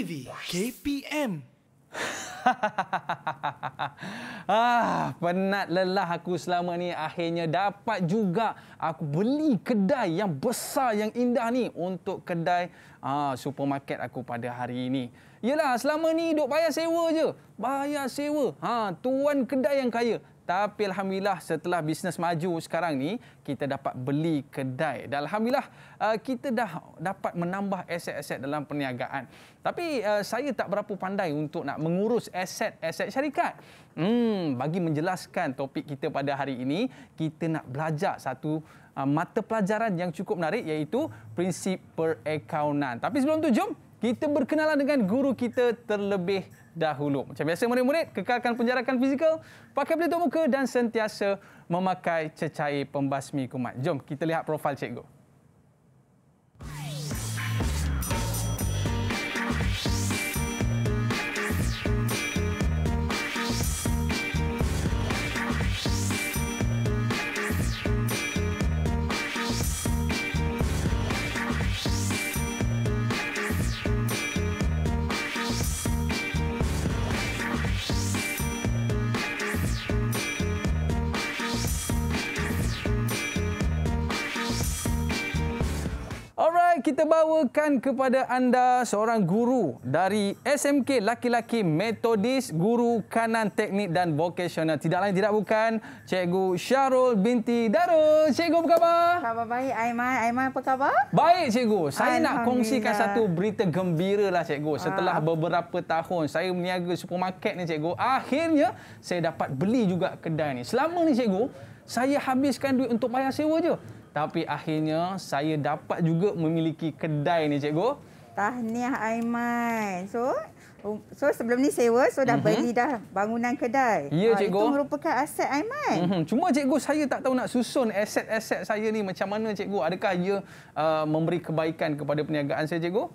TV KPM. ah, penat lelah aku selama ni akhirnya dapat juga aku beli kedai yang besar yang indah ni untuk kedai ah supermarket aku pada hari ini. Yelah, selama ni duk bayar sewa je. Bayar sewa. Ha, tuan kedai yang kaya. Tapi Alhamdulillah setelah bisnes maju sekarang ni, kita dapat beli kedai. Dan Alhamdulillah, ah, kita dah dapat menambah aset-aset dalam perniagaan. Tapi uh, saya tak berapa pandai untuk nak mengurus aset-aset syarikat. Hmm, bagi menjelaskan topik kita pada hari ini, kita nak belajar satu uh, mata pelajaran yang cukup menarik iaitu prinsip perakaunan. Tapi sebelum tu jom kita berkenalan dengan guru kita terlebih dahulu. Macam biasa murid-murid, kekalkan penjarakan fizikal, pakai pelitup muka dan sentiasa memakai cecair pembasmi kumat. Jom kita lihat profil cikgu. Hey. kita bawakan kepada anda seorang guru dari SMK Laki-Laki Metodis, guru kanan teknik dan vokasional. Tidak lain tidak bukan, Cikgu Syarul binti Darul. Cikgu apa khabar? Khabar baik, Aiman. Aiman apa khabar? Baik, Cikgu. Saya nak kongsikan satu berita gembira lah, Cikgu. Setelah ha. beberapa tahun saya meniaga supermarket ni, Cikgu, akhirnya saya dapat beli juga kedai ni. Selama ni, Cikgu, saya habiskan duit untuk bayar sewa je. Tapi akhirnya saya dapat juga memiliki kedai ni cikgu. Tahniah Aiman. So um, so sebelum ni sewa, so dah uh-huh. beli dah bangunan kedai. Ya, ah, cikgu. itu merupakan aset Aiman. Uh-huh. Cuma cikgu saya tak tahu nak susun aset-aset saya ni macam mana cikgu. Adakah ia uh, memberi kebaikan kepada perniagaan saya cikgu?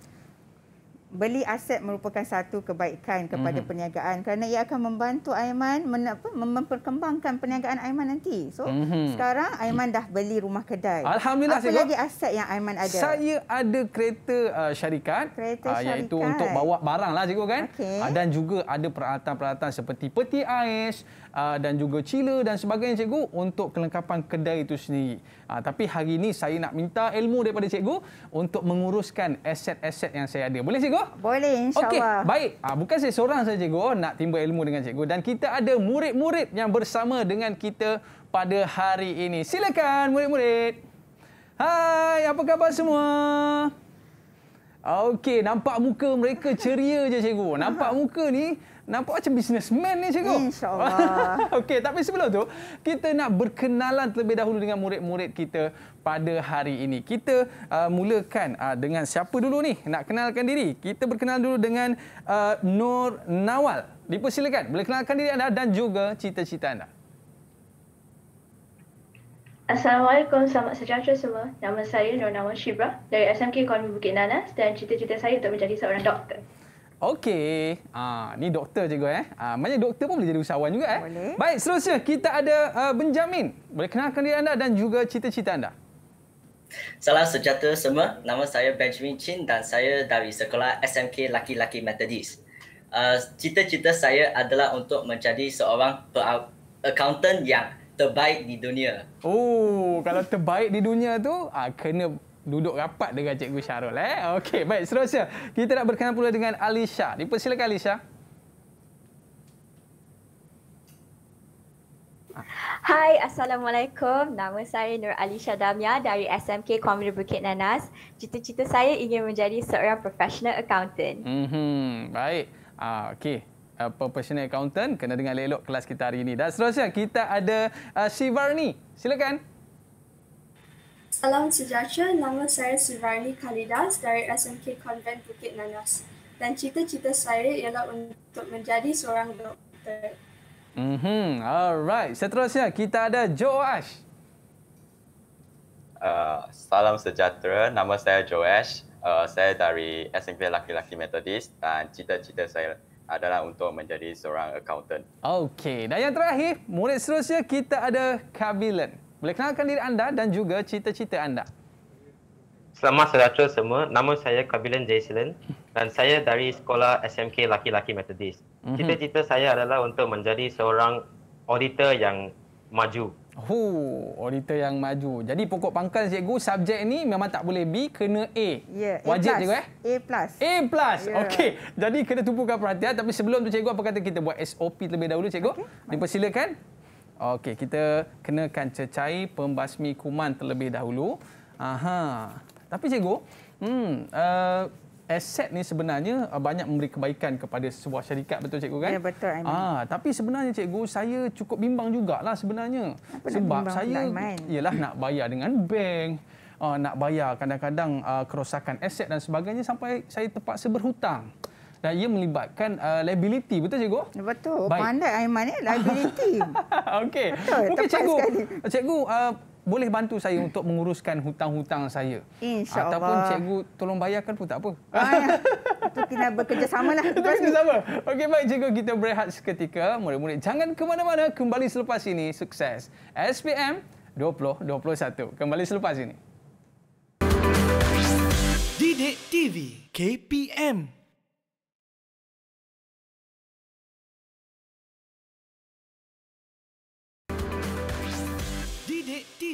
beli aset merupakan satu kebaikan kepada mm-hmm. perniagaan kerana ia akan membantu Aiman men- apa, memperkembangkan perniagaan Aiman nanti. So mm-hmm. sekarang Aiman dah beli rumah kedai. Alhamdulillah. Apa lagi aset yang Aiman ada? Saya ada kereta uh, syarikat. Kereta uh, syarikat. Iaitu untuk bawa barang lah cikgu kan. Okay. Uh, ah, dan juga ada peralatan-peralatan seperti peti ais, Ah, dan juga chila dan sebagainya cikgu untuk kelengkapan kedai itu sendiri. Ah, tapi hari ini saya nak minta ilmu daripada cikgu untuk menguruskan aset-aset yang saya ada. Boleh cikgu? Boleh insya-Allah. baik. Aa, ah, bukan saya seorang saja cikgu oh, nak timba ilmu dengan cikgu dan kita ada murid-murid yang bersama dengan kita pada hari ini. Silakan murid-murid. Hai, apa khabar semua? Okey, nampak muka mereka ceria je cikgu. Nampak muka ni Nampak macam businessman ni cikgu. InsyaAllah. Okey, tapi sebelum tu, kita nak berkenalan terlebih dahulu dengan murid-murid kita pada hari ini. Kita uh, mulakan uh, dengan siapa dulu ni nak kenalkan diri. Kita berkenalan dulu dengan uh, Nur Nawal. Dipersilakan, boleh kenalkan diri anda dan juga cita-cita anda. Assalamualaikum, selamat sejahtera semua. Nama saya Nur Nawal Shibra dari SMK Ekonomi Bukit Nanas dan cita-cita saya untuk menjadi seorang doktor. Okey. Ah, ni doktor juga eh. Ah, maknanya doktor pun boleh jadi usahawan juga eh. Boleh. Baik, seterusnya kita ada uh, Benjamin. Boleh kenalkan diri anda dan juga cita-cita anda. Salam sejahtera semua. Nama saya Benjamin Chin dan saya dari sekolah SMK Laki Laki Methodist. Uh, cita-cita saya adalah untuk menjadi seorang per- accountant yang terbaik di dunia. Oh, kalau terbaik di dunia tu, ah, kena duduk rapat dengan Cikgu Syarul. Eh? Okey, baik. Seterusnya, kita nak berkenalan pula dengan Alisha. Dipersilakan Alisha. Hai, Assalamualaikum. Nama saya Nur Alisha Damia dari SMK Komuniti Bukit Nanas. Cita-cita saya ingin menjadi seorang professional accountant. Mm-hmm. Baik. Ah, Okey. Uh, professional accountant kena dengan elok kelas kita hari ini. Dan seterusnya kita ada uh, Shivarni. Silakan. Salam sejahtera, nama saya Sivarni Kalidas dari SMK Convent Bukit Nanas. Dan cita-cita saya ialah untuk menjadi seorang doktor. Hmm, alright. Seterusnya kita ada Joash. Uh, salam sejahtera, nama saya Joash. Uh, saya dari SMK Laki-Laki Methodist dan cita-cita saya adalah untuk menjadi seorang accountant. Okey, dan yang terakhir, murid seterusnya kita ada Kabilan. Boleh kenalkan diri anda dan juga cita-cita anda. Selamat sejahtera semua. Nama saya Kabilan Jaisalan dan saya dari sekolah SMK Laki-Laki Methodist. Mhm. Cita-cita saya adalah untuk menjadi seorang auditor yang maju. Oh, auditor yang maju. Jadi pokok pangkal cikgu subjek ni memang tak boleh B kena A. Yeah, A Wajib cikgu eh? A+. Plus. A+. Plus. Yeah. Okey. Jadi kena tumpukan perhatian tapi sebelum tu cikgu apa kata kita buat SOP terlebih dahulu cikgu? Okay. Dipersilakan. Okey, kita kenakan cecair pembasmi kuman terlebih dahulu. Aha. Tapi cikgu, hmm, uh, aset ni sebenarnya eh, banyak memberi kebaikan kepada sebuah syarikat betul cikgu kan? Ya betul. I Ah, tapi sebenarnya cikgu saya cukup bimbang jugalah sebenarnya. Apa Sebab nak saya ialah nak bayar dengan bank. Uh, nak bayar kadang-kadang uh, kerosakan aset dan sebagainya sampai saya terpaksa berhutang dan ia melibatkan uh, liability betul cikgu? Betul. Baik. Pandai Aiman eh liability. Okey. Okey cikgu. Sekali. Cikgu uh, boleh bantu saya untuk menguruskan hutang-hutang saya. Insyaallah. allah Ataupun cikgu tolong bayarkan pun tak apa. Ah, ya. Itu kita bekerjasamalah. Itu bekerjasama. Okey baik cikgu kita berehat seketika. Murid-murid jangan ke mana-mana kembali selepas ini sukses. SPM 2021. Kembali selepas ini. Didik TV KPM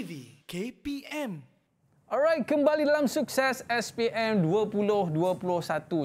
TV KPM. Alright, kembali dalam sukses SPM 2021.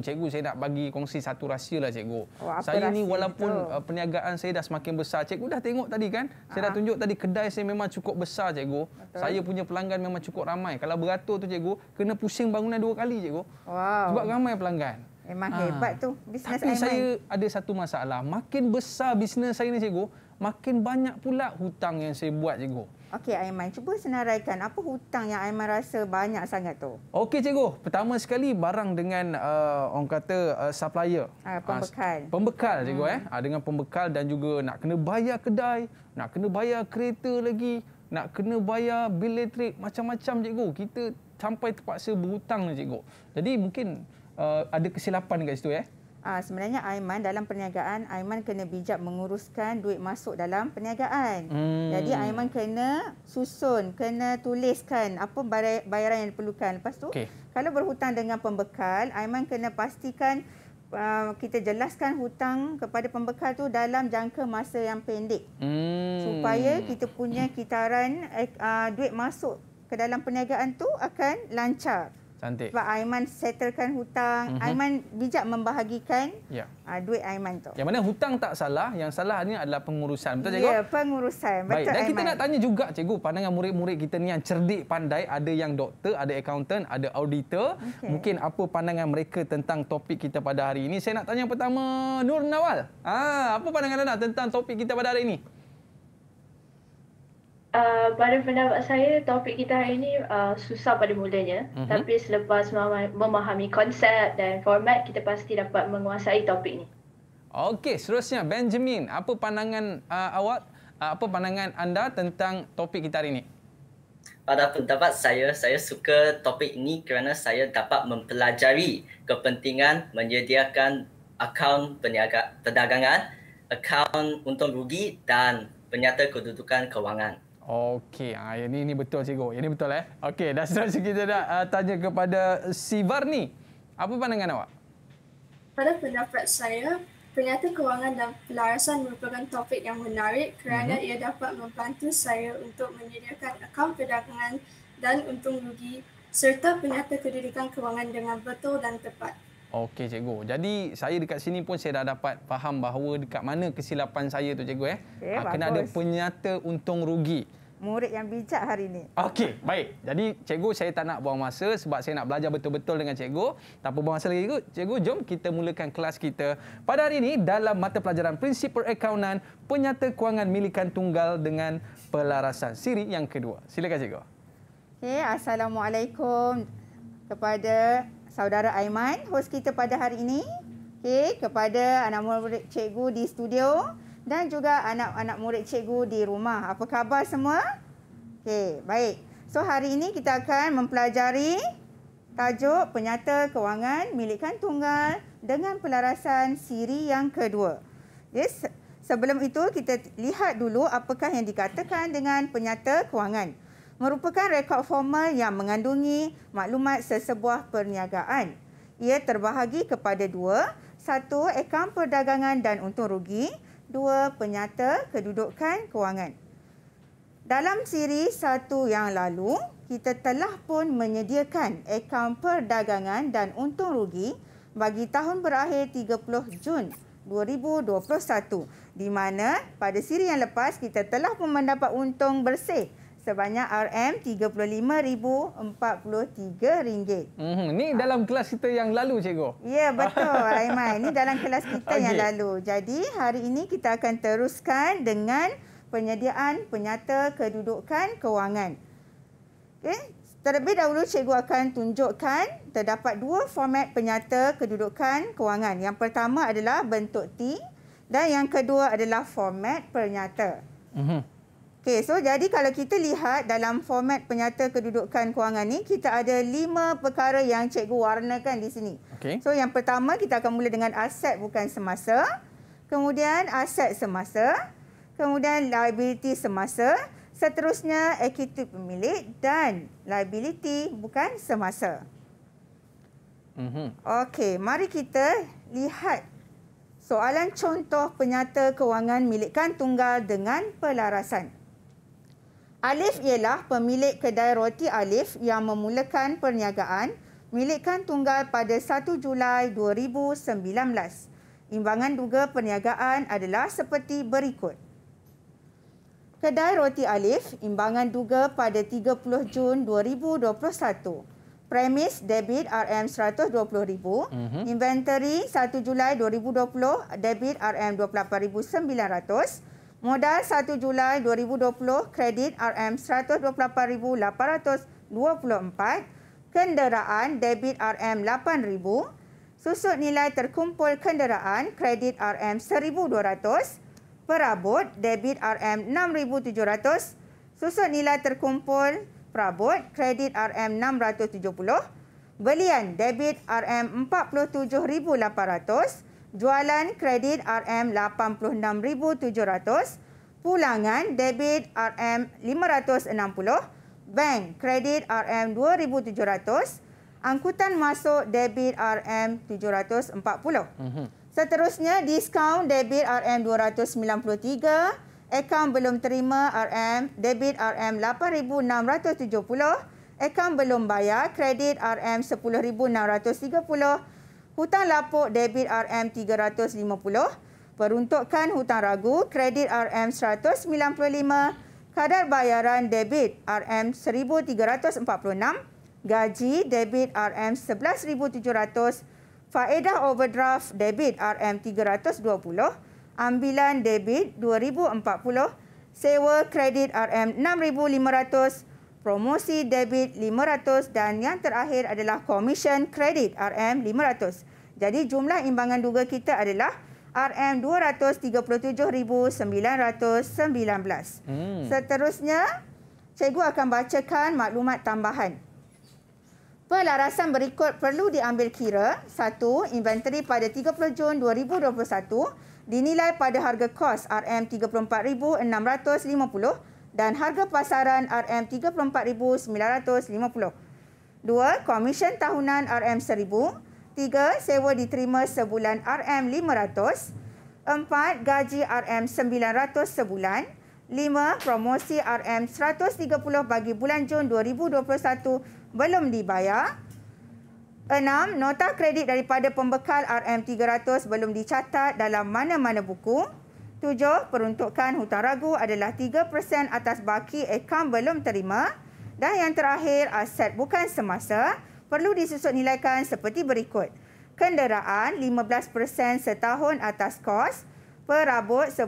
Cikgu, saya nak bagi kongsi satu rahsia lah, Cikgu. Oh, saya ni walaupun itu? Uh, perniagaan saya dah semakin besar. Cikgu dah tengok tadi kan? Aha. Saya dah ah. tunjuk tadi kedai saya memang cukup besar, Cikgu. Betul. Saya punya pelanggan memang cukup ramai. Kalau beratur tu, Cikgu, kena pusing bangunan dua kali, Cikgu. Wow. Sebab ramai pelanggan. Memang ha. hebat tu. Bisnes saya Tapi saya ada satu masalah. Makin besar bisnes saya ni, Cikgu, makin banyak pula hutang yang saya buat, Cikgu. Okey Aiman, cuba senaraikan apa hutang yang Aiman rasa banyak sangat tu. Okey cikgu, pertama sekali barang dengan uh, orang kata uh, supplier. Uh, pembekal. Uh, pembekal cikgu hmm. eh. Uh, dengan pembekal dan juga nak kena bayar kedai, nak kena bayar kereta lagi, nak kena bayar bil elektrik macam-macam cikgu. Kita sampai terpaksa berhutang cikgu. Jadi mungkin uh, ada kesilapan dekat situ eh. Ah, sebenarnya Aiman dalam perniagaan Aiman kena bijak menguruskan duit masuk dalam perniagaan. Hmm. Jadi Aiman kena susun, kena tuliskan apa bayaran yang diperlukan. Lepas tu, okay. kalau berhutang dengan pembekal, Aiman kena pastikan Uh, kita jelaskan hutang kepada pembekal tu dalam jangka masa yang pendek hmm. supaya kita punya kitaran uh, duit masuk ke dalam perniagaan tu akan lancar. Cantik. Sebab Aiman settlekan hutang. Mm -hmm. Aiman bijak membahagikan yeah. Ya. uh, duit Aiman tu. Yang mana hutang tak salah, yang salah ini adalah pengurusan. Betul, ya, Cikgu? Ya, pengurusan. Betul, Baik. Dan Aiman. kita nak tanya juga, Cikgu, pandangan murid-murid kita ni yang cerdik, pandai. Ada yang doktor, ada accountant, ada auditor. Okay. Mungkin apa pandangan mereka tentang topik kita pada hari ini? Saya nak tanya yang pertama, Nur Nawal. Ah, apa pandangan anda tentang topik kita pada hari ini? Uh, pada pendapat saya topik kita hari ini uh, susah pada mulanya mm-hmm. tapi selepas memahami konsep dan format kita pasti dapat menguasai topik ini. Okey, seterusnya Benjamin, apa pandangan uh, awak uh, apa pandangan anda tentang topik kita hari ini? Pada pendapat saya, saya suka topik ini kerana saya dapat mempelajari kepentingan menyediakan akaun perniaga- perdagangan, akaun untung rugi dan penyata kedudukan kewangan. Okey, ha, ah, ini, ini betul cikgu. Ini betul eh. Okey, dah selesai kita dah uh, tanya kepada si Varni. Apa pandangan awak? Pada pendapat saya, penyata kewangan dan pelarasan merupakan topik yang menarik kerana mm-hmm. ia dapat membantu saya untuk menyediakan akaun perdagangan dan untung rugi serta penyata kedudukan kewangan dengan betul dan tepat. Okey cikgu. Jadi saya dekat sini pun saya dah dapat faham bahawa dekat mana kesilapan saya tu cikgu eh. Okay, ha, ah, kena ada penyata untung rugi murid yang bijak hari ini. Okey, baik. Jadi cikgu saya tak nak buang masa sebab saya nak belajar betul-betul dengan cikgu. Tak perlu buang masa lagi kot. Cikgu, jom kita mulakan kelas kita pada hari ini dalam mata pelajaran prinsip perakaunan penyata kewangan milikan tunggal dengan pelarasan siri yang kedua. Silakan cikgu. Okey, assalamualaikum kepada saudara Aiman, host kita pada hari ini. Okey, kepada anak murid cikgu di studio dan juga anak-anak murid cikgu di rumah. Apa khabar semua? Okey, baik. So hari ini kita akan mempelajari tajuk penyata kewangan milikan tunggal dengan pelarasan siri yang kedua. Yes, sebelum itu kita lihat dulu apakah yang dikatakan dengan penyata kewangan. Merupakan rekod formal yang mengandungi maklumat sesebuah perniagaan. Ia terbahagi kepada dua, satu akaun perdagangan dan untung rugi, dua penyata kedudukan kewangan. Dalam siri satu yang lalu, kita telah pun menyediakan akaun perdagangan dan untung rugi bagi tahun berakhir 30 Jun 2021 di mana pada siri yang lepas kita telah pun mendapat untung bersih sebanyak RM35,043. Mm-hmm. Ini dalam kelas kita yang lalu, cikgu. Ya, betul, Aiman. Ini dalam kelas kita okay. yang lalu. Jadi, hari ini kita akan teruskan dengan penyediaan penyata kedudukan kewangan. Okay. Terlebih dahulu, cikgu akan tunjukkan terdapat dua format penyata kedudukan kewangan. Yang pertama adalah bentuk T dan yang kedua adalah format pernyata. Mm-hmm. Okey, so jadi kalau kita lihat dalam format penyata kedudukan kewangan ni, kita ada lima perkara yang cikgu warnakan di sini. Okay. So yang pertama kita akan mula dengan aset bukan semasa, kemudian aset semasa, kemudian liability semasa, seterusnya equity pemilik dan liability bukan semasa. Mm-hmm. Okey, mari kita lihat soalan contoh penyata kewangan milikkan tunggal dengan pelarasan. Alif ialah pemilik kedai roti Alif yang memulakan perniagaan milikkan tunggal pada 1 Julai 2019. Imbangan duga perniagaan adalah seperti berikut. Kedai roti Alif imbangan duga pada 30 Jun 2021. Premis debit RM120,000. Mm-hmm. Inventory 1 Julai 2020 debit RM28,900. Modal 1 Julai 2020, kredit RM128,824. Kenderaan debit RM8,000. Susut nilai terkumpul kenderaan kredit RM1,200. Perabot debit RM6,700. Susut nilai terkumpul perabot kredit RM670. Belian debit RM47,800 jualan kredit RM86,700, pulangan debit RM560, bank kredit RM2,700, angkutan masuk debit RM740. Uh-huh. Mhm. Seterusnya, diskaun debit RM293, akaun belum terima RM, debit RM8,670, akaun belum bayar, kredit RM10,630, hutang lapuk debit RM350, Peruntukkan hutang ragu kredit RM195, kadar bayaran debit RM1346, gaji debit RM11700, faedah overdraft debit RM320, ambilan debit 2040, sewa kredit RM6500 promosi debit 500 dan yang terakhir adalah komisen kredit RM 500. Jadi jumlah imbangan duga kita adalah RM 237,919. Hmm. Seterusnya, cikgu akan bacakan maklumat tambahan. Pelarasan berikut perlu diambil kira. Satu, inventory pada 30 Jun 2021 dinilai pada harga kos RM34,650 dan harga pasaran RM34,950. Dua, komisen tahunan RM1,000. Tiga, sewa diterima sebulan RM500. Empat, gaji RM900 sebulan. Lima, promosi RM130 bagi bulan Jun 2021 belum dibayar. Enam, nota kredit daripada pembekal RM300 belum dicatat dalam mana-mana buku. Tujuh, peruntukan hutang ragu adalah 3% atas baki akaun belum terima. Dan yang terakhir, aset bukan semasa perlu disusut nilaikan seperti berikut. Kenderaan 15% setahun atas kos, perabot 10%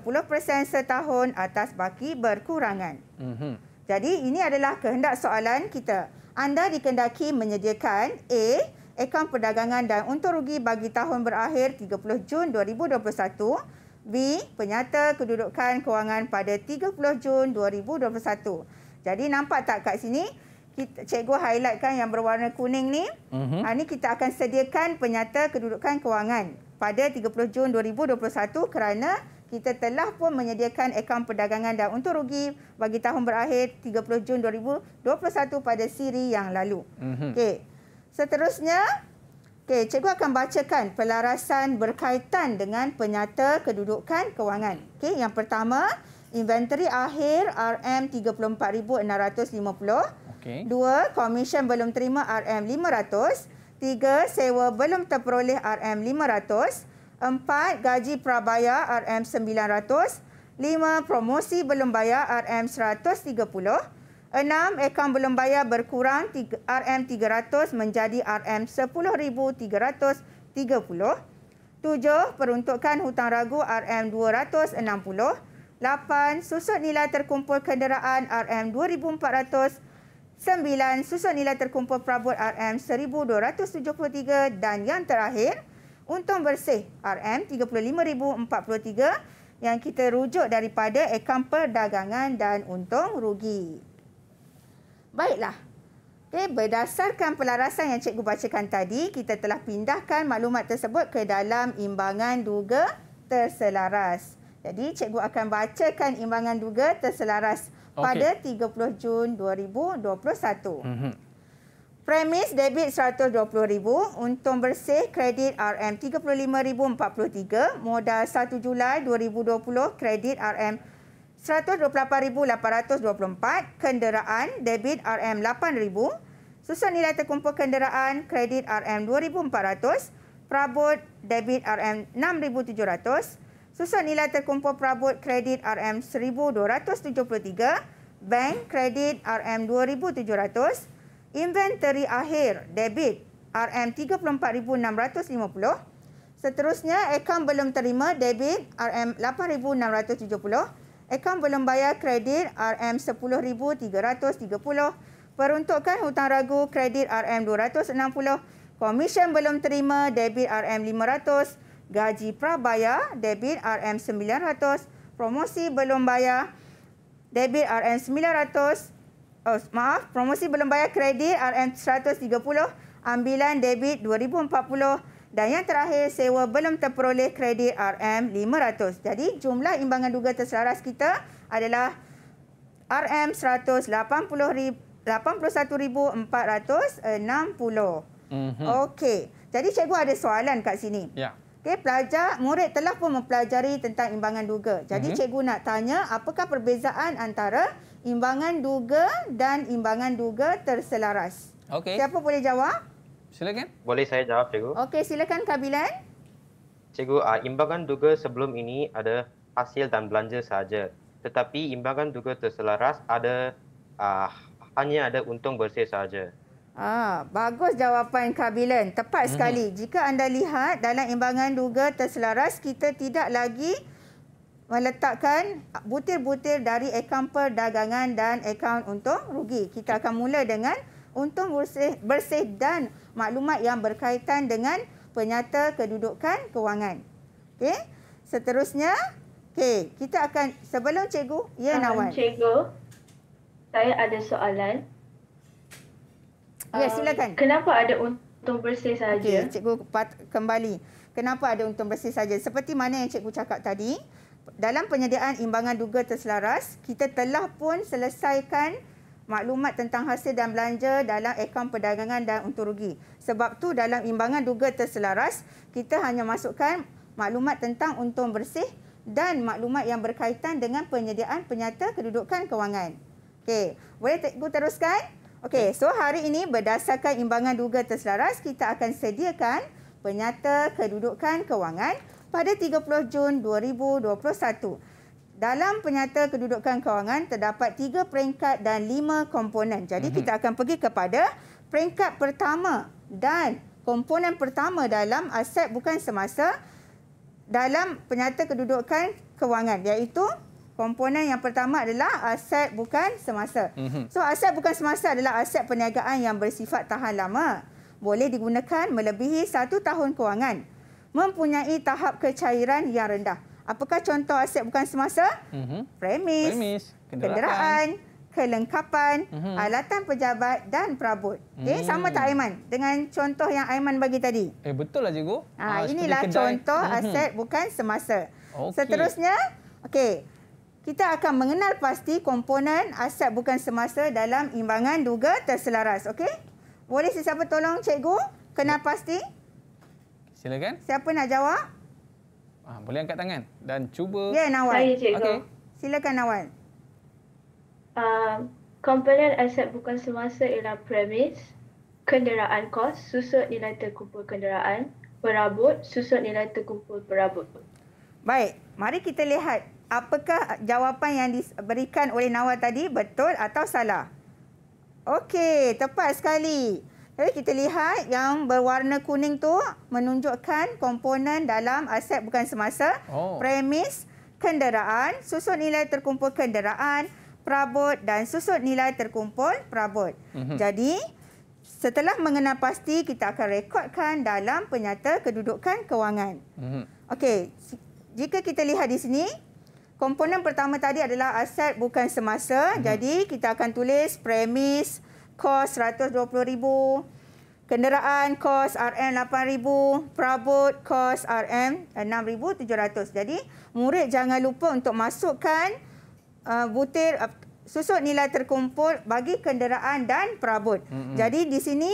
setahun atas baki berkurangan. Mm-hmm. Jadi ini adalah kehendak soalan kita. Anda dikendaki menyediakan A. Akaun perdagangan dan untung rugi bagi tahun berakhir 30 Jun 2021 B. Penyata kedudukan kewangan pada 30 Jun 2021. Jadi nampak tak kat sini? Kita, cikgu highlightkan yang berwarna kuning ni. Uh-huh. Mhm. Ha, ini kita akan sediakan penyata kedudukan kewangan pada 30 Jun 2021 kerana kita telah pun menyediakan akaun perdagangan dan untung rugi bagi tahun berakhir 30 Jun 2021 pada siri yang lalu. Uh-huh. Okey. Seterusnya, Okey, cikgu akan bacakan pelarasan berkaitan dengan penyata kedudukan kewangan. Okey, yang pertama, inventory akhir RM34,650. Okey. Dua, komisen belum terima RM500. Tiga, sewa belum terperoleh RM500. Empat, gaji prabayar RM900. Lima, promosi belum bayar RM130. Enam, akaun belum bayar berkurang RM300 menjadi RM10,330. Tujuh, peruntukan hutang ragu RM260. Lapan, susut nilai terkumpul kenderaan RM2,400. Sembilan, susut nilai terkumpul perabot RM1,273. Dan yang terakhir, untung bersih RM35,043 yang kita rujuk daripada akaun perdagangan dan untung rugi. Baiklah. Okay, berdasarkan pelarasan yang cikgu bacakan tadi, kita telah pindahkan maklumat tersebut ke dalam imbangan duga terselaras. Jadi, cikgu akan bacakan imbangan duga terselaras okay. pada 30 Jun 2021. Mm -hmm. Premis debit RM120,000, untung bersih kredit RM35,043, modal 1 Julai 2020 kredit rm 128,824 kenderaan debit RM8,000 susun nilai terkumpul kenderaan kredit RM2,400 perabot debit RM6,700 susun nilai terkumpul perabot kredit RM1,273 bank kredit RM2,700 inventory akhir debit RM34,650 seterusnya akaun belum terima debit RM8,670 akaun belum bayar kredit RM10,330 peruntukan hutang ragu kredit RM260 komisen belum terima debit RM500 gaji prabayar debit RM900 promosi belum bayar debit RM900 oh maaf promosi belum bayar kredit RM130 ambilan debit RM 2040 dan yang terakhir, sewa belum terperoleh kredit RM500. Jadi jumlah imbangan duga terselaras kita adalah RM181,460. Mm-hmm. Okey. Jadi cikgu ada soalan kat sini. Ya. Yeah. Okey, pelajar murid telah pun mempelajari tentang imbangan duga. Jadi mm-hmm. cikgu nak tanya apakah perbezaan antara imbangan duga dan imbangan duga terselaras? Okay. Siapa boleh jawab? Silakan. Boleh saya jawab, Cikgu? Okey, silakan Kak Bilan. Cikgu, uh, ah, imbangan duga sebelum ini ada hasil dan belanja sahaja. Tetapi imbangan duga terselaras ada uh, hanya ada untung bersih sahaja. Ah, bagus jawapan Kabilan. Tepat hmm. sekali. Jika anda lihat dalam imbangan duga terselaras, kita tidak lagi meletakkan butir-butir dari akaun perdagangan dan akaun untung rugi. Kita akan mula dengan untung bersih, bersih dan maklumat yang berkaitan dengan penyata kedudukan kewangan. Okey. Seterusnya, okey, kita akan sebelum cikgu, ya nawan. Cikgu, saya ada soalan. Ya, silakan. Um, kenapa ada untung bersih saja? Okey, cikgu kembali. Kenapa ada untung bersih saja? Seperti mana yang cikgu cakap tadi, dalam penyediaan imbangan duga terselaras, kita telah pun selesaikan maklumat tentang hasil dan belanja dalam akaun perdagangan dan untung rugi. Sebab tu dalam imbangan duga terselaras, kita hanya masukkan maklumat tentang untung bersih dan maklumat yang berkaitan dengan penyediaan penyata kedudukan kewangan. Okey, boleh cikgu teruskan? Okey, ya. so hari ini berdasarkan imbangan duga terselaras, kita akan sediakan penyata kedudukan kewangan pada 30 Jun 2021 dalam penyata kedudukan kewangan terdapat tiga peringkat dan lima komponen. Jadi mm-hmm. kita akan pergi kepada peringkat pertama dan komponen pertama dalam aset bukan semasa dalam penyata kedudukan kewangan iaitu komponen yang pertama adalah aset bukan semasa. Mm-hmm. So aset bukan semasa adalah aset perniagaan yang bersifat tahan lama boleh digunakan melebihi satu tahun kewangan mempunyai tahap kecairan yang rendah. Apakah contoh aset bukan semasa? Mm-hmm. Premis, Premis, kenderaan, kenderaan kelengkapan, mm-hmm. alatan pejabat dan perabot. Okay, hmm. Sama tak Aiman dengan contoh yang Aiman bagi tadi? Eh, betul lah cikgu. Ha, ha, inilah kedai. contoh mm-hmm. aset bukan semasa. Okay. Seterusnya, okay, kita akan mengenal pasti komponen aset bukan semasa dalam imbangan duga terselaras. Okay? Boleh sesiapa tolong cikgu kenal ya. pasti? Silakan. Siapa nak jawab? Ha, boleh angkat tangan dan cuba. Ya, yeah, Nawal. Saya, Cikgu. Okay. Silakan, Nawal. Uh, ah, komponen aset bukan semasa ialah premis, kenderaan kos, susut nilai terkumpul kenderaan, perabot, susut nilai terkumpul perabot. Baik, mari kita lihat apakah jawapan yang diberikan oleh Nawal tadi betul atau salah. Okey, tepat sekali. Jadi kita lihat yang berwarna kuning tu menunjukkan komponen dalam aset bukan semasa, oh. premis, kenderaan, susun nilai terkumpul kenderaan, perabot dan susun nilai terkumpul perabot. Mm -hmm. Jadi setelah mengenal pasti kita akan rekodkan dalam penyata kedudukan kewangan. Mm -hmm. Okey, jika kita lihat di sini komponen pertama tadi adalah aset bukan semasa. Mm -hmm. Jadi kita akan tulis premis, kos RM120,000. Kenderaan kos RM8,000. Perabot kos RM6,700. Jadi murid jangan lupa untuk masukkan uh, butir uh, susut nilai terkumpul bagi kenderaan dan perabot. Mm-hmm. Jadi di sini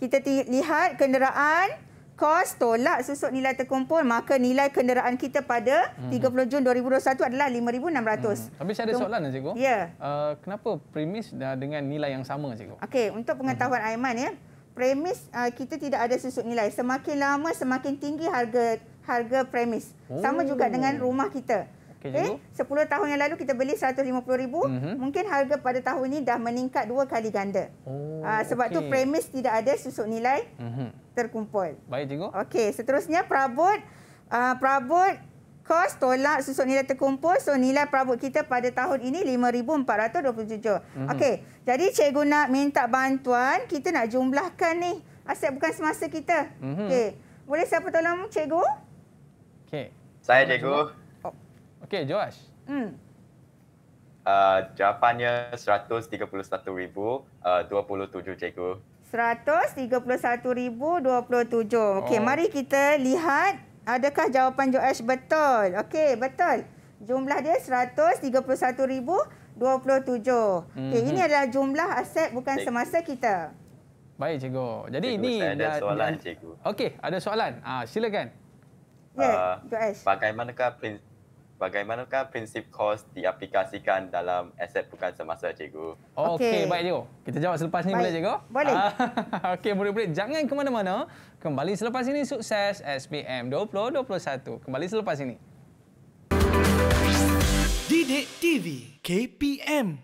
kita lihat kenderaan kos tolak susuk nilai terkumpul maka nilai kenderaan kita pada hmm. 30 Jun 2021 adalah 5600. Hmm. Tapi saya ada soalan Tung- cikgu. Ya. Uh, kenapa premis dengan nilai yang sama cikgu? Okey, untuk pengetahuan hmm. Aiman ya, premis uh, kita tidak ada susuk nilai. Semakin lama semakin tinggi harga harga premis. Oh. Sama juga dengan rumah kita. Okay, eh, 10 tahun yang lalu kita beli 150,000, mm-hmm. mungkin harga pada tahun ini dah meningkat dua kali ganda. Oh, uh, sebab okay. tu premis tidak ada susuk nilai mm-hmm. terkumpul. Baik cikgu. Okey, seterusnya perabot uh, perabot kos tolak susuk nilai terkumpul. So nilai perabot kita pada tahun ini 5427. Mm-hmm. Okey. Jadi cikgu nak minta bantuan, kita nak jumlahkan ni aset bukan semasa kita. Mm-hmm. Okey. Boleh siapa tolong cikgu? Okey. Saya cikgu. cikgu. Okey, Josh. Hmm. Uh, jawapannya 131,027 uh, cikgu. 131,027. Okey, oh. mari kita lihat adakah jawapan Joash betul. Okey, betul. Jumlah dia 131,027. Mm-hmm. Okey, ini mhm. adalah jumlah aset bukan semasa kita. Baik, cikgu. Jadi cikgu, ini saya ada dah, soalan dah, cikgu. Okey, ada soalan. Ah, uh, silakan. Ya, yeah, uh, Josh. Bagaimanakah bagaimanakah prinsip kos diaplikasikan dalam aset bukan semasa cikgu? Okey, okay, baik cikgu. Kita jawab selepas ini boleh cikgu? Boleh. Okey, murid-murid jangan ke mana-mana. Kembali selepas ini sukses SPM 2021. Kembali selepas ini. Didik TV KPM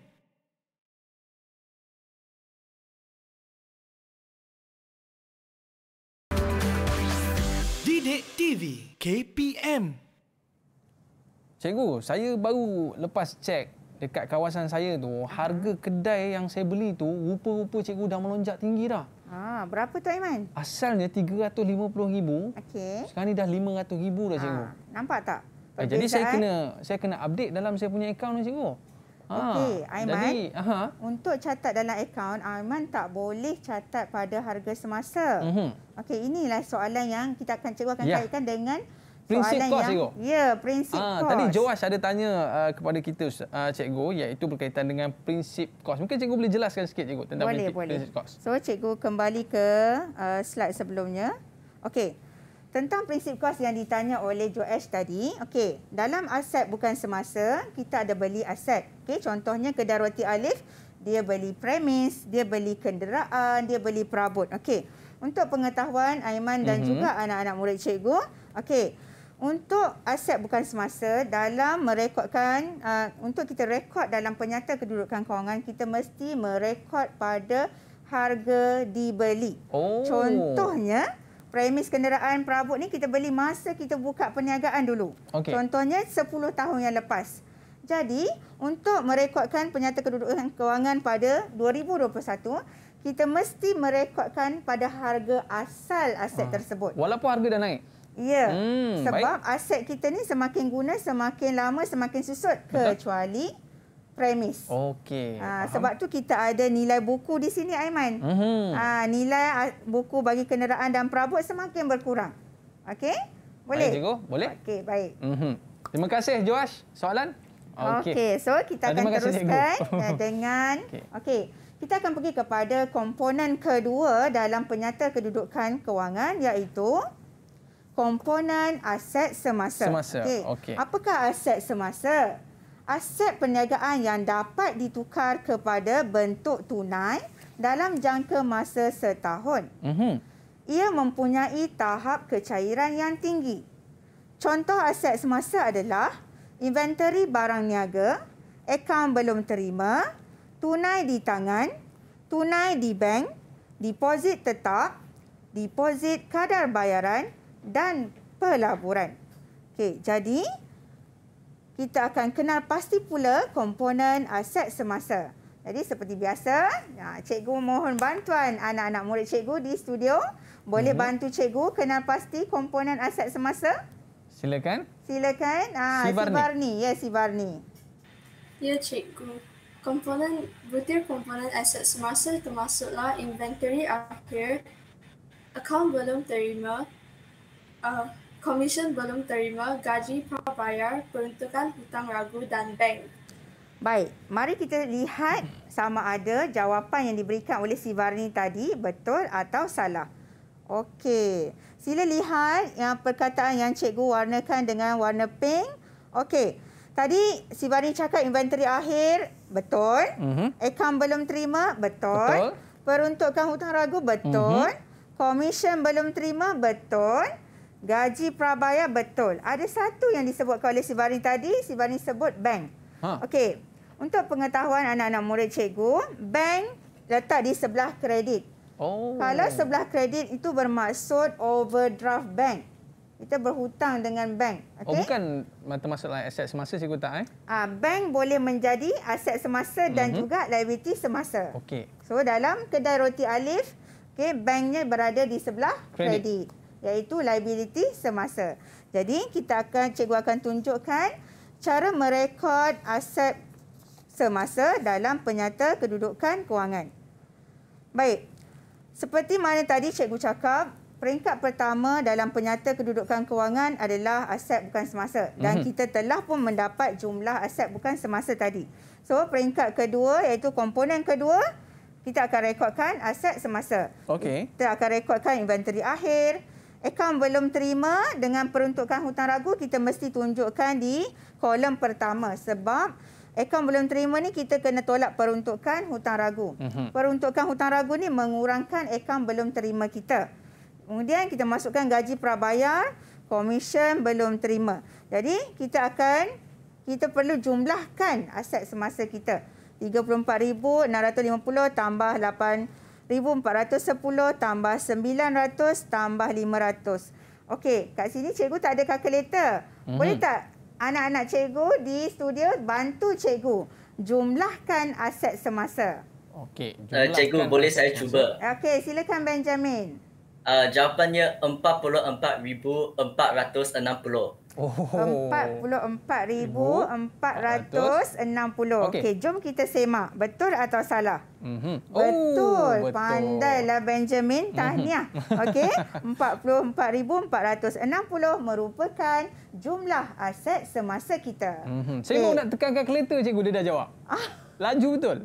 Didik TV KPM Cikgu, saya baru lepas cek dekat kawasan saya tu, harga hmm. kedai yang saya beli tu rupa-rupa cikgu dah melonjak tinggi dah. Ah, berapa tu Aiman? Asalnya 350,000. Okey. Sekarang ni dah 500,000 dah ha, cikgu. Ah, nampak tak? Eh, jadi saya kena saya kena update dalam saya punya akaun ni cikgu. Ha, Okey, Aiman. Jadi, aha. Untuk catat dalam akaun, Aiman tak boleh catat pada harga semasa. Mm -hmm. Okey, inilah soalan yang kita akan cikgu akan yeah. kaitkan dengan prinsip soalan kos yang, cikgu. Ya, prinsip ha, ah, kos. Tadi Joash ada tanya uh, kepada kita uh, cikgu iaitu berkaitan dengan prinsip kos. Mungkin cikgu boleh jelaskan sikit cikgu tentang boleh, prinsip, boleh. prinsip kos. So cikgu kembali ke uh, slide sebelumnya. Okey. Tentang prinsip kos yang ditanya oleh Joash tadi. Okey, dalam aset bukan semasa, kita ada beli aset. Okey, contohnya kedai roti Alif, dia beli premis, dia beli kenderaan, dia beli perabot. Okey. Untuk pengetahuan Aiman dan mm -hmm. juga anak-anak murid cikgu, okey untuk aset bukan semasa dalam merekodkan uh, untuk kita rekod dalam penyata kedudukan kewangan kita mesti merekod pada harga dibeli. Oh. Contohnya premis kenderaan perabot ni kita beli masa kita buka perniagaan dulu. Okay. Contohnya 10 tahun yang lepas. Jadi untuk merekodkan penyata kedudukan kewangan pada 2021 kita mesti merekodkan pada harga asal aset ha. tersebut. Walaupun harga dah naik? Ya, hmm, sebab baik. aset kita ni semakin guna, semakin lama, semakin susut. Kecuali premis. Okey. Ha, sebab tu kita ada nilai buku di sini, Aiman. Uh -huh. ha, nilai buku bagi kenderaan dan perabot semakin berkurang. Okey? Boleh? Baik, Boleh? Okey, baik. Uh mhm. -huh. Terima kasih, Joash. Soalan? Okey. Okay, so, kita ah, akan kasih, teruskan cikgu. Eh, dengan... Okey. Okay. Kita akan pergi kepada komponen kedua dalam penyata kedudukan kewangan iaitu komponen aset semasa. semasa. Okey. Okay. Apakah aset semasa? Aset perniagaan yang dapat ditukar kepada bentuk tunai dalam jangka masa setahun. Mm-hmm. Ia mempunyai tahap kecairan yang tinggi. Contoh aset semasa adalah inventory barang niaga, akaun belum terima, tunai di tangan, tunai di bank, deposit tetap, deposit kadar bayaran dan pelaburan. Okay, jadi kita akan kenal pasti pula komponen aset semasa. Jadi seperti biasa, ya, cikgu mohon bantuan anak-anak murid cikgu di studio. Boleh hmm. bantu cikgu kenal pasti komponen aset semasa? Silakan. Silakan. Ah, Sibarni. Ya, Sibarni. Ya, cikgu. Komponen butir komponen aset semasa termasuklah inventory akhir, account belum terima, uh, um, komisen belum terima, gaji prabayar, peruntukan hutang ragu dan bank. Baik, mari kita lihat sama ada jawapan yang diberikan oleh si Varni tadi betul atau salah. Okey, sila lihat yang perkataan yang cikgu warnakan dengan warna pink. Okey, tadi si Varni cakap inventory akhir, betul. Uh-huh. Account belum terima, betul. betul. Peruntukan hutang ragu, betul. Uh-huh. Mhm. Komisen belum terima, betul. Gaji prabayar betul. Ada satu yang disebutkan oleh Sibarin tadi, si Sibarin sebut bank. Ha. Okey. Untuk pengetahuan anak-anak murid cikgu, bank letak di sebelah kredit. Oh. Kalau sebelah kredit itu bermaksud overdraft bank. Kita berhutang dengan bank. Okay? Oh, bukan termasuk lah, aset semasa cikgu tak? Eh? Ah, bank boleh menjadi aset semasa dan mm -hmm. juga liability semasa. Okey. So dalam kedai roti alif, okay, banknya berada di sebelah kredit. kredit iaitu liability semasa. Jadi kita akan cikgu akan tunjukkan cara merekod aset semasa dalam penyata kedudukan kewangan. Baik. Seperti mana tadi cikgu cakap, peringkat pertama dalam penyata kedudukan kewangan adalah aset bukan semasa dan mm-hmm. kita telah pun mendapat jumlah aset bukan semasa tadi. So, peringkat kedua iaitu komponen kedua kita akan rekodkan aset semasa. Okay. Kita akan rekodkan inventori akhir, akaun belum terima dengan peruntukan hutang ragu kita mesti tunjukkan di kolom pertama sebab akaun belum terima ni kita kena tolak peruntukan hutang ragu. Mm-hmm. Peruntukan hutang ragu ni mengurangkan akaun belum terima kita. Kemudian kita masukkan gaji prabayar, komisen belum terima. Jadi kita akan kita perlu jumlahkan aset semasa kita. 34650 tambah 8 1410 tambah 900 tambah 500. Okey, kat sini cikgu tak ada kalkulator. mm Boleh tak anak-anak cikgu di studio bantu cikgu jumlahkan aset semasa? Okey, eh, jumlah. Uh, cikgu boleh saya cuba? Okey, silakan Benjamin. Uh, jawapannya 44460. Oh. 44,460. Okey, okay, jom kita semak. Betul atau salah? Mm -hmm. Betul. Oh, Pandailah Benjamin. Mhm. Tahniah. Mm -hmm. Okey, 44,460 merupakan jumlah aset semasa kita. Mm -hmm. Saya okay. nak tekankan kereta, cikgu. Dia dah jawab. Ah. Laju betul.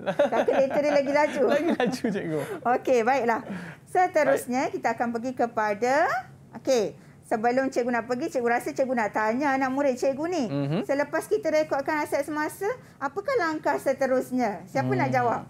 Kereta dia lagi laju. Lagi laju, cikgu. Okey, baiklah. Seterusnya, Baik. kita akan pergi kepada... Okey sebelum cikgu nak pergi, cikgu rasa cikgu nak tanya anak murid cikgu ni. Mm -hmm. Selepas kita rekodkan aset semasa, apakah langkah seterusnya? Siapa mm -hmm. nak jawab?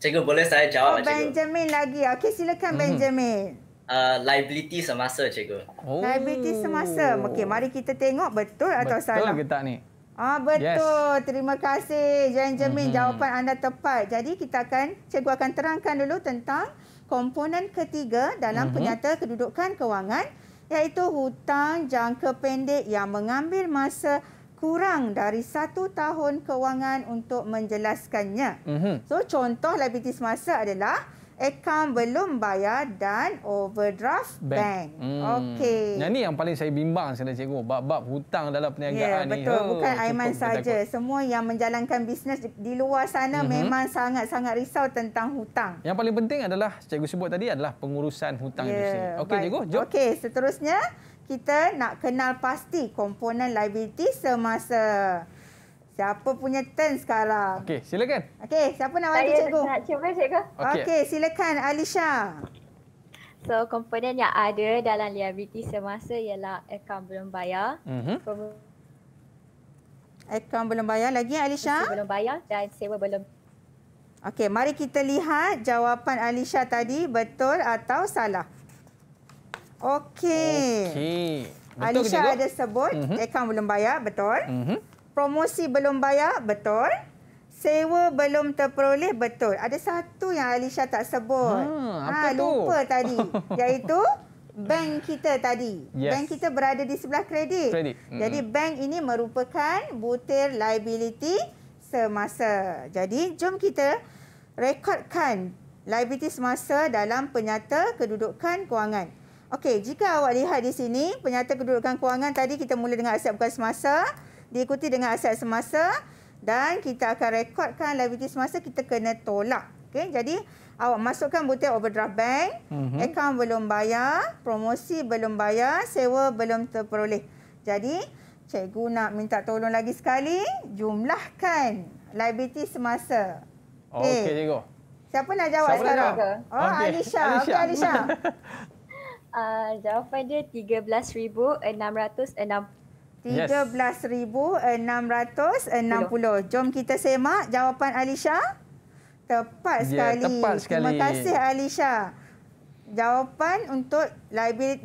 Cikgu, boleh saya jawab? Oh, Benjamin cikgu. lagi. Okey, silakan mm -hmm. Benjamin. Uh, liability semasa, cikgu. Oh. Liability semasa. Okey, mari kita tengok betul atau betul salah. Betul kita ni? Ah betul. Yes. Terima kasih Benjamin. Mm -hmm. Jawapan anda tepat. Jadi kita akan cikgu akan terangkan dulu tentang komponen ketiga dalam mm -hmm. penyata kedudukan kewangan iaitu hutang jangka pendek yang mengambil masa kurang dari satu tahun kewangan untuk menjelaskannya. Mm-hmm. So contoh lebih semasa adalah akaun belum bayar dan overdraft bank. bank. Hmm. Okey. Yang ni yang paling saya bimbang sebenarnya cikgu. Bab-bab hutang dalam perniagaan yeah, ni. Betul. Oh, Bukan Aiman saja. Semua yang menjalankan bisnes di luar sana mm -hmm. memang sangat-sangat risau tentang hutang. Yang paling penting adalah cikgu sebut tadi adalah pengurusan hutang yeah, itu. Ya, Okey cikgu. Okey. Seterusnya kita nak kenal pasti komponen liability semasa. Siapa punya turn sekarang? Okey, silakan. Okey, siapa nak bagi cikgu? Saya nak cuba cikgu. Okey, okay, silakan Alisha. So, komponen yang ada dalam liability semasa ialah akaun belum bayar. Mm -hmm. Akaun belum bayar lagi Alisha? Sisi belum bayar dan sewa belum. Okey, mari kita lihat jawapan Alisha tadi betul atau salah. Okey. Okey. Alisha ada sebut mm -hmm. akaun belum bayar, betul. Mm -hmm. Promosi belum bayar, betul. Sewa belum terperoleh, betul. Ada satu yang Alisha tak sebut. Ha, ha apa ha, lupa tu? tadi. Iaitu bank kita tadi. Yes. Bank kita berada di sebelah kredit. kredit. Jadi bank ini merupakan butir liability semasa. Jadi jom kita rekodkan liability semasa dalam penyata kedudukan kewangan. Okey, jika awak lihat di sini, penyata kedudukan kewangan tadi kita mula dengan aset bukan semasa diikuti dengan aset semasa dan kita akan rekodkan liability semasa kita kena tolak. Okay, jadi awak masukkan butir overdraft bank, mm-hmm. account belum bayar, promosi belum bayar, sewa belum terperoleh. Jadi cikgu nak minta tolong lagi sekali, jumlahkan liability semasa. Okay, okay cikgu. Siapa nak jawab Siapa sekarang? Nak oh, okay. Alisha. Okay, Alisha. uh, jawapan dia 13,660. 13,660. Jom kita semak jawapan Alisha. Tepat ya, sekali. Ya, tepat sekali. Terima kasih Alisha. Jawapan untuk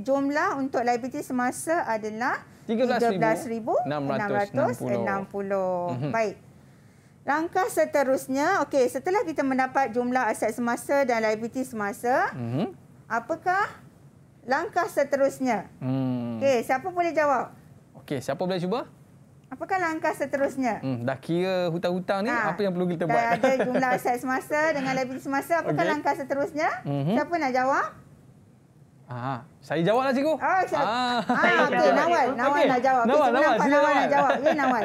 jumlah untuk liability semasa adalah 13,660. Mhm. Baik. Langkah seterusnya, okey, setelah kita mendapat jumlah aset semasa dan liability semasa, mhm. apakah langkah seterusnya? Hmm. Okey, siapa boleh jawab? Okey, siapa boleh cuba? Apakah langkah seterusnya? Hmm, dah kira hutang-hutang ni, ha, apa yang perlu kita buat? Dah ada jumlah aset semasa dengan lebih semasa. Apakah okay. langkah seterusnya? Mm-hmm. Siapa nak jawab? Ah, saya jawablah cikgu. Oh, ah, ah saya. Ah, okey, Nawal, Nawal okay. nak jawab. Nawal, okay, Nawal, Nawal, Nawal nak jawab. Ya, Nawal.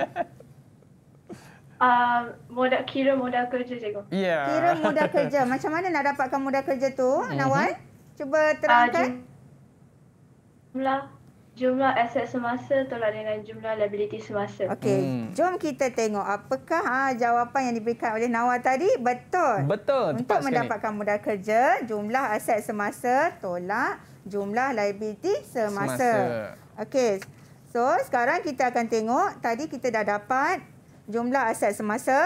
Uh, modal, kira modal kerja, cikgu. Yeah. Kira modal kerja. Macam mana nak dapatkan modal kerja tu, mm-hmm. Nawal? Cuba ah, terangkan. Uh, jumlah jumlah aset semasa tolak dengan jumlah liability semasa. Okey, hmm. jom kita tengok apakah ha, jawapan yang diberikan oleh Nawar tadi betul. Betul. Untuk mendapatkan modal kerja, jumlah aset semasa tolak jumlah liability semasa. semasa. Okey. So, sekarang kita akan tengok tadi kita dah dapat jumlah aset semasa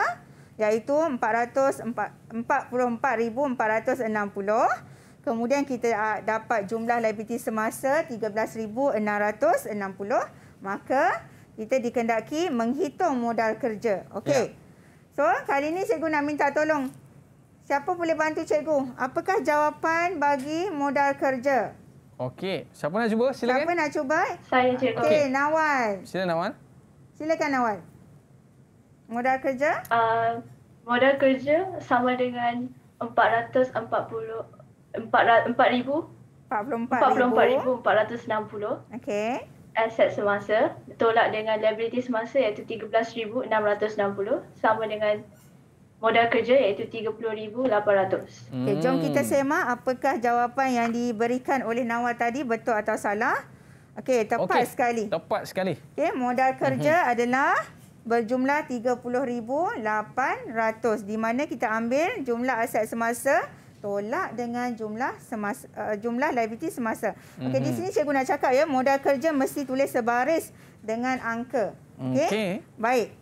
iaitu 444460. Kemudian kita ah, dapat jumlah liabiliti semasa 13,660. Maka kita dikendaki menghitung modal kerja. Okey. Yeah. So kali ini cikgu nak minta tolong. Siapa boleh bantu cikgu? Apakah jawapan bagi modal kerja? Okey. Siapa nak cuba? Silakan. Siapa nak cuba? Saya cikgu. Okey. Nawal. Sila Nawal. Silakan Nawal. Modal kerja? Uh, modal kerja sama dengan 440 44,460 Okey. aset semasa tolak dengan liability semasa iaitu 13,660 sama dengan modal kerja iaitu 30,800. Okay, jom kita hmm. semak apakah jawapan yang diberikan oleh Nawal tadi betul atau salah. Okey, tepat okay. sekali. Tepat sekali. Okey, modal kerja uh hmm. -huh. adalah berjumlah 30,800 di mana kita ambil jumlah aset semasa tolak dengan jumlah semasa, uh, jumlah liability semasa. Okey mm-hmm. di mhm. sini cikgu nak cakap ya modal kerja mesti tulis sebaris dengan angka. Okey. Okay. Baik.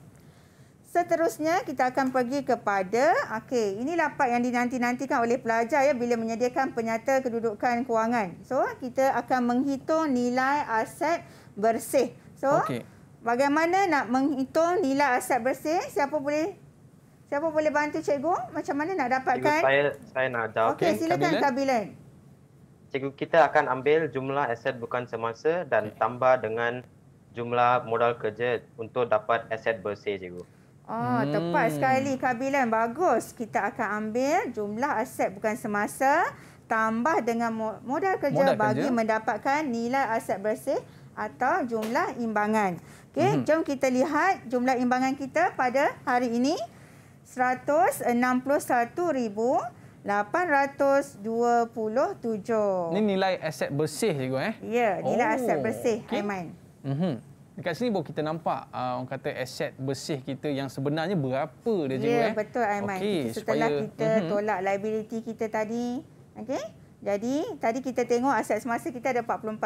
Seterusnya kita akan pergi kepada okey ini part yang dinanti-nantikan oleh pelajar ya bila menyediakan penyata kedudukan kewangan. So kita akan menghitung nilai aset bersih. So okay. Bagaimana nak menghitung nilai aset bersih? Siapa boleh Siapa boleh bantu cikgu? Macam mana nak dapatkan? Cikgu, saya, saya nak ajar. Okey, okay. silakan Kabilan. Cikgu, kita akan ambil jumlah aset bukan semasa dan okay. tambah dengan jumlah modal kerja untuk dapat aset bersih, cikgu. Oh, hmm. tepat sekali Kabilan. Bagus. Kita akan ambil jumlah aset bukan semasa tambah dengan modal kerja modal bagi kerja. mendapatkan nilai aset bersih atau jumlah imbangan. Okey, hmm. jom kita lihat jumlah imbangan kita pada hari ini. 161,827. Ini nilai aset bersih cikgu eh? Ya, nilai oh, aset bersih okay. Aiman. Mm -hmm. Dekat sini baru kita nampak uh, orang kata aset bersih kita yang sebenarnya berapa dia cikgu ya, eh? betul Aiman. Okay, setelah supaya... kita mm -hmm. tolak liability kita tadi. Okey. Jadi, tadi kita tengok aset semasa kita ada 44,460. Mm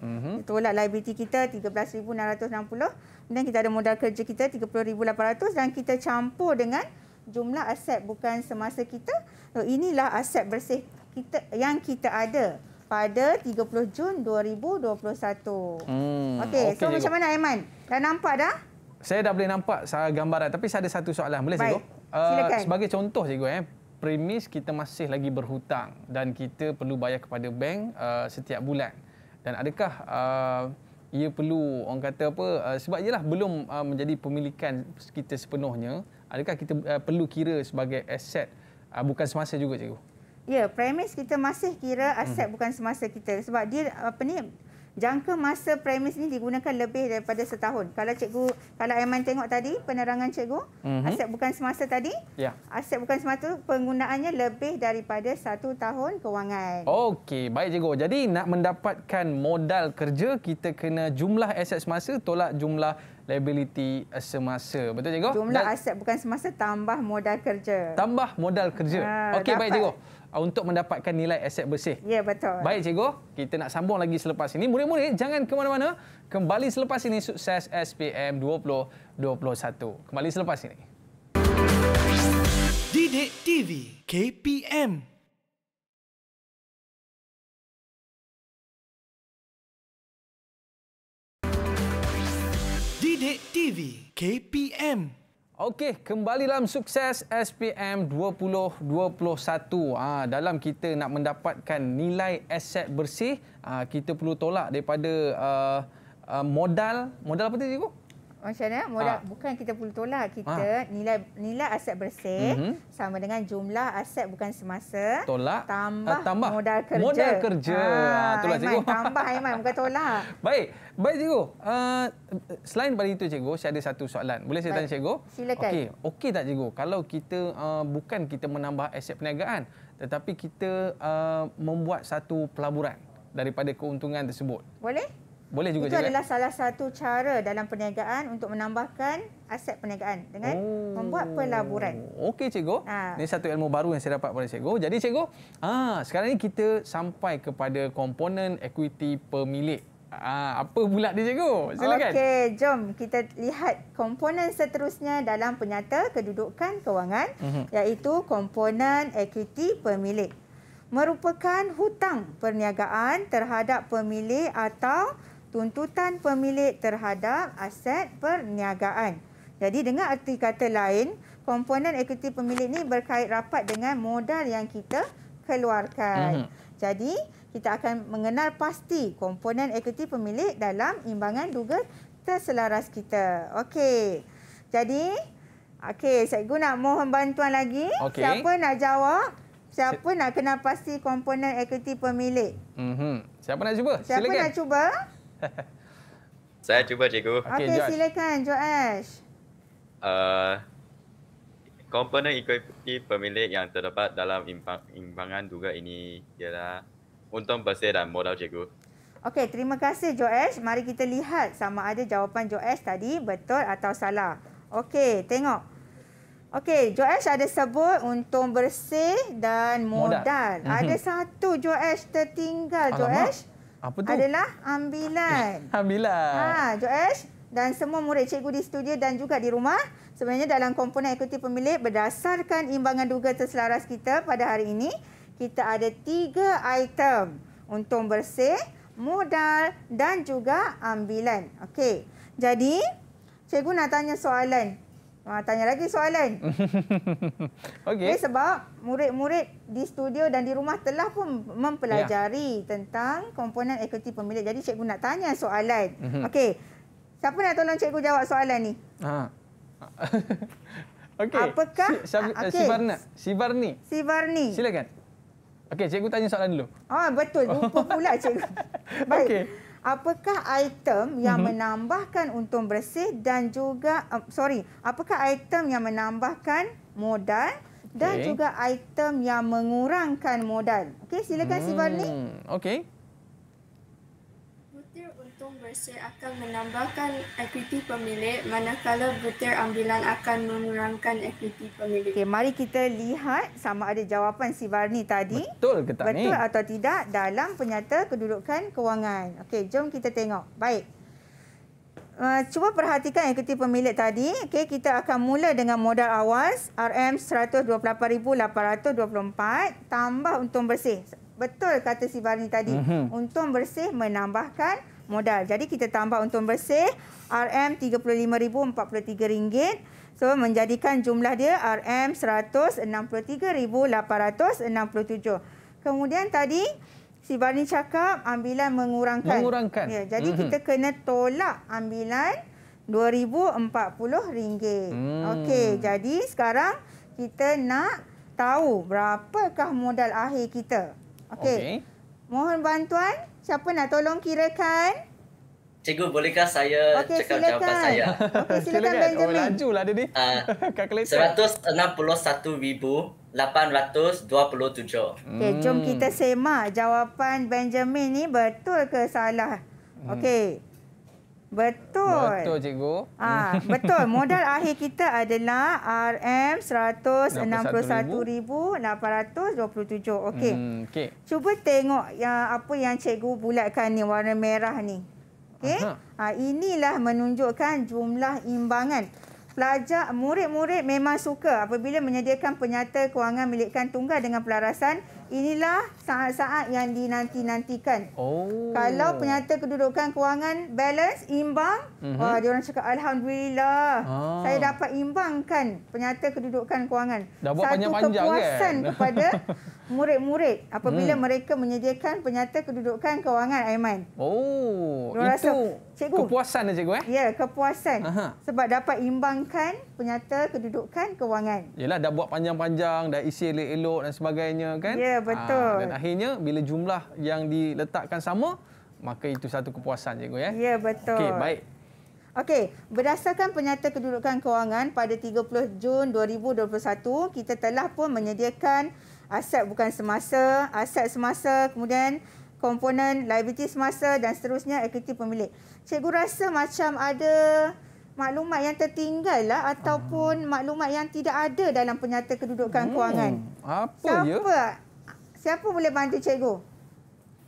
-hmm. Tolak liability kita 13,660. Kemudian kita ada modal kerja kita 30,800 dan kita campur dengan jumlah aset bukan semasa kita. So, inilah aset bersih kita yang kita ada pada 30 Jun 2021. Hmm, okey, okay, so cikgu. macam mana Aiman? Dah nampak dah? Saya dah boleh nampak gambaran tapi saya ada satu soalan boleh Baik. cikgu? Uh, eh, sebagai contoh cikgu eh premis kita masih lagi berhutang dan kita perlu bayar kepada bank uh, setiap bulan dan adakah uh, ia perlu orang kata apa uh, sebab ialah belum uh, menjadi pemilikan kita sepenuhnya adakah kita uh, perlu kira sebagai aset uh, bukan semasa juga cikgu ya premis kita masih kira aset hmm. bukan semasa kita sebab dia apa ni jangka masa premis ni digunakan lebih daripada setahun. Kalau cikgu, kalau Aiman tengok tadi penerangan cikgu, mm -hmm. aset bukan semasa tadi, yeah. aset bukan semasa penggunaannya lebih daripada satu tahun kewangan. Okey, baik cikgu. Jadi nak mendapatkan modal kerja, kita kena jumlah aset semasa tolak jumlah liability semasa. Betul cikgu? Jumlah Dan... aset bukan semasa tambah modal kerja. Tambah modal kerja. Ah, Okey, baik cikgu. Ah, untuk mendapatkan nilai aset bersih. Ya, betul. Baik, cikgu. Kita nak sambung lagi selepas ini. Murid-murid, eh, jangan ke mana-mana. Kembali selepas ini, sukses SPM 2021. Kembali selepas ini. Didik TV KPM Didik TV KPM Okey, kembali dalam sukses SPM 2021. Ah, dalam kita nak mendapatkan nilai aset bersih, ah, kita perlu tolak daripada ah, ah, modal. Modal apa tadi, Cikgu? Macam mana? Ha. Modal ha. bukan kita pun tolak kita ha. nilai nilai aset bersih mm-hmm. sama dengan jumlah aset bukan semasa tolak eh, tambah, uh, tambah. modal kerja. Modal kerja. Ha, ha, tolak Aiman. cikgu. Tambah Aiman bukan tolak. Baik. Baik cikgu. Uh, selain pada itu cikgu, saya ada satu soalan. Boleh saya Baik. tanya cikgu? Silakan. Okey, okey tak cikgu kalau kita uh, bukan kita menambah aset perniagaan tetapi kita uh, membuat satu pelaburan daripada keuntungan tersebut. Boleh? Boleh juga. Itu juga. Eh? adalah salah satu cara dalam perniagaan untuk menambahkan aset perniagaan dengan oh. membuat pelaburan. Okey cikgu. Ha. Ini satu ilmu baru yang saya dapat pada cikgu. Jadi cikgu, ah sekarang ini kita sampai kepada komponen equity pemilik. Ah apa pula dia cikgu? Silakan. Okey, jom kita lihat komponen seterusnya dalam penyata kedudukan kewangan uh-huh. iaitu komponen equity pemilik. Merupakan hutang perniagaan terhadap pemilik atau tuntutan pemilik terhadap aset perniagaan. Jadi dengan arti kata lain, komponen ekuiti pemilik ni berkait rapat dengan modal yang kita keluarkan. Mm -hmm. Jadi kita akan mengenal pasti komponen ekuiti pemilik dalam imbangan duga terselaras kita. Okey. Jadi okey, Saya guna mohon bantuan lagi. Okay. Siapa nak jawab? Siapa si nak kenal pasti komponen ekuiti pemilik? Mm -hmm. Siapa nak cuba? Siapa Silakan. nak cuba? Saya cuba cikgu. Okey, okay, silakan Joash. Uh, komponen equity pemilik yang terdapat dalam imbang, imbangan duga ini ialah untung bersih dan modal cikgu. Okey, terima kasih Joash. Mari kita lihat sama ada jawapan Joash tadi betul atau salah. Okey, tengok. Okey, Joash ada sebut untung bersih dan modal. modal. Mhm. Ada satu Joash tertinggal Joash. Apa tu? Adalah ambilan. ambilan. Ha, Joash dan semua murid cikgu di studio dan juga di rumah. Sebenarnya dalam komponen ekuiti pemilik berdasarkan imbangan duga terselaras kita pada hari ini, kita ada tiga item. Untung bersih, modal dan juga ambilan. Okey. Jadi, cikgu nak tanya soalan. Ha, tanya lagi soalan. Okey. Okay, sebab murid-murid di studio dan di rumah telah pun mempelajari ya. tentang komponen ekuiti pemilik. Jadi cikgu nak tanya soalan. Mm -hmm. Okey. Siapa nak tolong cikgu jawab soalan ni? Ha. Okey. Apakah Sibarna? Eh, Sibarni. Sibarni. Silakan. Okey, cikgu tanya soalan dulu. Ah, oh, betul. Lupa pula cikgu. Baik. Okay apakah item yang uh-huh. menambahkan untung bersih dan juga uh, sorry, apakah item yang menambahkan modal okay. dan juga item yang mengurangkan modal? Okey, silakan hmm. Sivarni. Okey reverser akan menambahkan ekuiti pemilik manakala butir ambilan akan mengurangkan ekuiti pemilik. Okey, mari kita lihat sama ada jawapan si Varni tadi betul ke tak betul ni? atau tidak dalam penyata kedudukan kewangan. Okey, jom kita tengok. Baik. Uh, cuba perhatikan ekuiti pemilik tadi. Okey, kita akan mula dengan modal awal RM128,824 tambah untung bersih. Betul kata si Varni tadi. Mm-hmm. Untung bersih menambahkan modal. Jadi kita tambah untung bersih RM35,043. So menjadikan jumlah dia RM163,867. Kemudian tadi si Barney cakap ambilan mengurangkan. Mengurangkan. Ya, jadi mm -hmm. kita kena tolak ambilan RM2,040. Mm. Okey, jadi sekarang kita nak tahu berapakah modal akhir kita. Okey. Okay. Mohon bantuan Siapa nak tolong kirakan? Cikgu, bolehkah saya okay, cakap silakan. jawapan saya? Okey, silakan. silakan oh, Benjamin. Oh, lajulah dia ni. Ah, uh, 161,827. Okey, jom kita hmm. semak jawapan Benjamin ni betul ke salah. Hmm. Okey. Hmm. Betul. Betul cikgu. Ah, betul. Modal akhir kita adalah RM161,827. Okey. Hmm, okay. Cuba tengok yang apa yang cikgu bulatkan ni warna merah ni. Okey. Ah inilah menunjukkan jumlah imbangan. Pelajar murid-murid memang suka apabila menyediakan penyata kewangan milikkan tunggal dengan pelarasan inilah saat-saat yang dinanti-nantikan. Oh. Kalau penyata kedudukan kewangan balance, imbang, uh mhm. -huh. uh, diorang cakap Alhamdulillah, ah. saya dapat imbangkan penyata kedudukan kewangan. Dah buat panjang-panjang kan? Satu kepuasan kepada... murid-murid apabila hmm. mereka menyediakan penyata kedudukan kewangan Aiman. Oh, Mereka itu rasa, cikgu, kepuasan dah cikgu. Eh? Ya, kepuasan. Aha. Sebab dapat imbangkan penyata kedudukan kewangan. Yelah, dah buat panjang-panjang, dah isi elok-elok dan sebagainya kan. Ya, betul. Ha, dan akhirnya, bila jumlah yang diletakkan sama, maka itu satu kepuasan cikgu. Eh? Ya, betul. Okey, baik. Okey, berdasarkan penyata kedudukan kewangan pada 30 Jun 2021, kita telah pun menyediakan aset bukan semasa, aset semasa, kemudian komponen liability semasa dan seterusnya equity pemilik. Cikgu rasa macam ada maklumat yang tertinggal lah ataupun hmm. maklumat yang tidak ada dalam penyata kedudukan hmm. kewangan. Apa Siapa? ya? Siapa boleh bantu cikgu?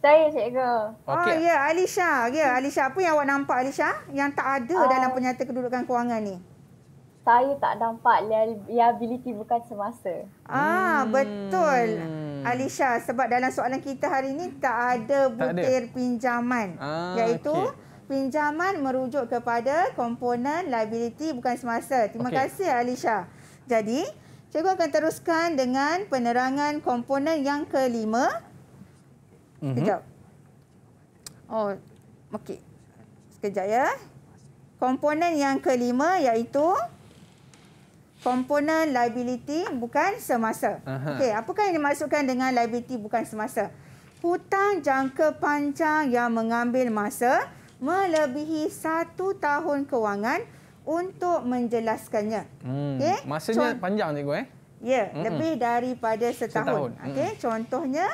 Saya cikgu. Okay. Oh ya, yeah, Alisha. Ya, yeah, Alisha. Apa yang awak nampak Alisha yang tak ada uh. dalam penyata kedudukan kewangan ni? saya tak nampak liability bukan semasa. Ah hmm. betul Alisha sebab dalam soalan kita hari ini tak ada butir pinjaman ah, iaitu okay. pinjaman merujuk kepada komponen liability bukan semasa. Terima okay. kasih Alisha. Jadi cikgu akan teruskan dengan penerangan komponen yang kelima. Sekejap. Mhm. Oh okey. Sekejap ya. Komponen yang kelima iaitu komponen liability bukan semasa. Okey, apakah yang dimaksudkan dengan liability bukan semasa? Hutang jangka panjang yang mengambil masa melebihi satu tahun kewangan untuk menjelaskannya. Hmm. Okey, masanya Con panjang cikgu eh? Ya, yeah, hmm. lebih daripada setahun. setahun. Hmm. Okey, hmm. contohnya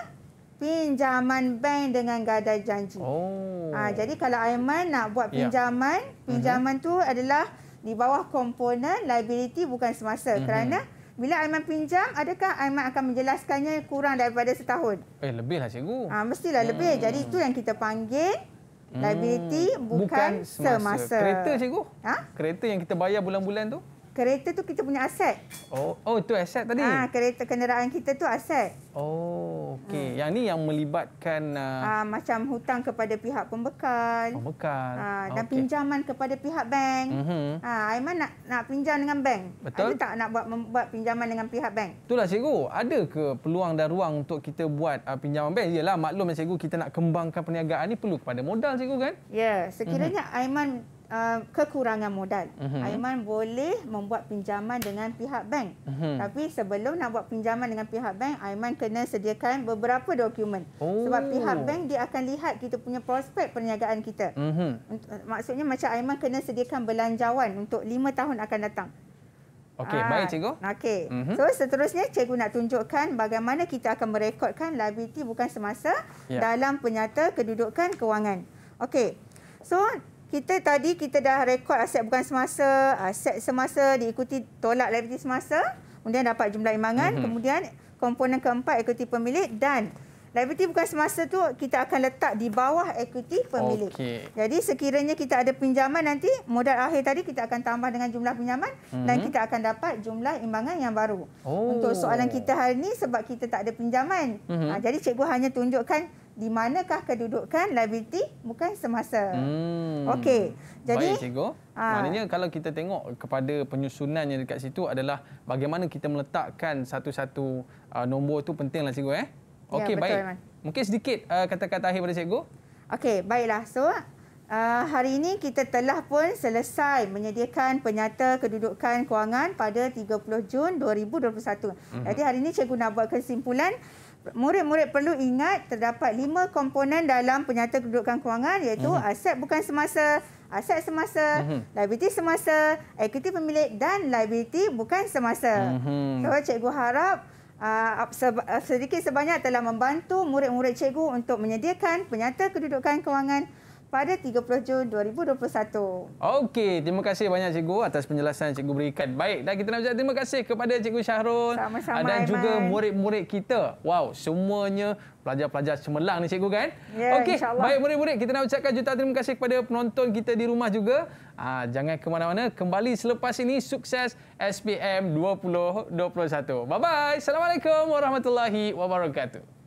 pinjaman bank dengan gadai janji. Oh. Ha, jadi kalau Aiman nak buat ya. pinjaman, yeah. Mhm. pinjaman mm -hmm. tu adalah di bawah komponen liability bukan semasa hmm. kerana bila Aiman pinjam, adakah Aiman akan menjelaskannya kurang daripada setahun? Eh, lebihlah cikgu. Ah, mestilah hmm. lebih. Jadi itu yang kita panggil liability hmm. bukan, bukan semasa. semasa. Kereta cikgu? Ha? Kereta yang kita bayar bulan-bulan tu? Kereta tu kita punya aset. Oh, oh itu aset tadi. Ah, ha, kereta kenderaan kita tu aset. Oh, okey. Hmm. Yang ni yang melibatkan uh... ha, macam hutang kepada pihak pembekal. Pembekal. Ah, ha, dan okay. pinjaman kepada pihak bank. Mhm. Ah, ha, Aiman nak nak pinjam dengan bank. Betul. Ada tak nak buat buat pinjaman dengan pihak bank? Itulah cikgu. Ada ke peluang dan ruang untuk kita buat uh, pinjaman bank? Iyalah, maklum ya, cikgu kita nak kembangkan perniagaan ni perlu kepada modal cikgu kan? Ya, yeah, sekiranya mm-hmm. Aiman uh, kekurangan modal. Uh-huh. Aiman boleh membuat pinjaman dengan pihak bank. Uh-huh. Tapi sebelum nak buat pinjaman dengan pihak bank, Aiman kena sediakan beberapa dokumen. Oh. Sebab pihak bank dia akan lihat kita punya prospek perniagaan kita. Uh-huh. Maksudnya macam Aiman kena sediakan belanjawan untuk 5 tahun akan datang. Okey, ah, baik cikgu. Okey. Uh-huh. So seterusnya cikgu nak tunjukkan bagaimana kita akan merekodkan liability bukan semasa yeah. dalam penyata kedudukan kewangan. Okey. So kita tadi kita dah rekod aset bukan semasa, aset semasa diikuti tolak liability semasa, kemudian dapat jumlah imbangan, mm-hmm. kemudian komponen keempat equity pemilik dan liability bukan semasa tu kita akan letak di bawah equity pemilik. Okay. Jadi sekiranya kita ada pinjaman nanti modal akhir tadi kita akan tambah dengan jumlah pinjaman mm-hmm. dan mhm. kita akan dapat jumlah imbangan yang baru. Oh. Untuk soalan kita hari ini sebab kita tak ada pinjaman. Mm-hmm. Ha, jadi cikgu hanya tunjukkan di manakah kedudukan liability bukan semasa. Hmm. Okey. Jadi Baik, cikgu. Ha. Maknanya kalau kita tengok kepada penyusunannya dekat situ adalah bagaimana kita meletakkan satu-satu uh, nombor tu pentinglah cikgu eh. Ya, Okey ya, baik. Man. Mungkin sedikit ah, kata-kata uh, akhir pada cikgu. Okey, baiklah. So uh, hari ini kita telah pun selesai menyediakan penyata kedudukan kewangan pada 30 Jun 2021. Mm -hmm. Jadi hari ini cikgu nak buat kesimpulan murid-murid perlu ingat terdapat lima komponen dalam penyata kedudukan kewangan iaitu mm -hmm. aset bukan semasa, aset semasa, mm -hmm. liability semasa, equity pemilik dan liability bukan semasa. Mm -hmm. So cikgu harap uh, sedikit sebanyak telah membantu murid-murid cikgu untuk menyediakan penyata kedudukan kewangan pada 30 Jun 2021. Okey, terima kasih banyak cikgu atas penjelasan yang cikgu berikan. Baik, dan kita nak ucap terima kasih kepada cikgu Syahrul Sama-sama, ah, dan Aiman. juga murid-murid kita. Wow, semuanya pelajar-pelajar cemerlang ni cikgu kan? Yeah, Okey, baik murid-murid, kita nak ucapkan juta terima kasih kepada penonton kita di rumah juga. Ah, jangan ke mana-mana, kembali selepas ini sukses SPM 2021. Bye-bye. Assalamualaikum warahmatullahi wabarakatuh.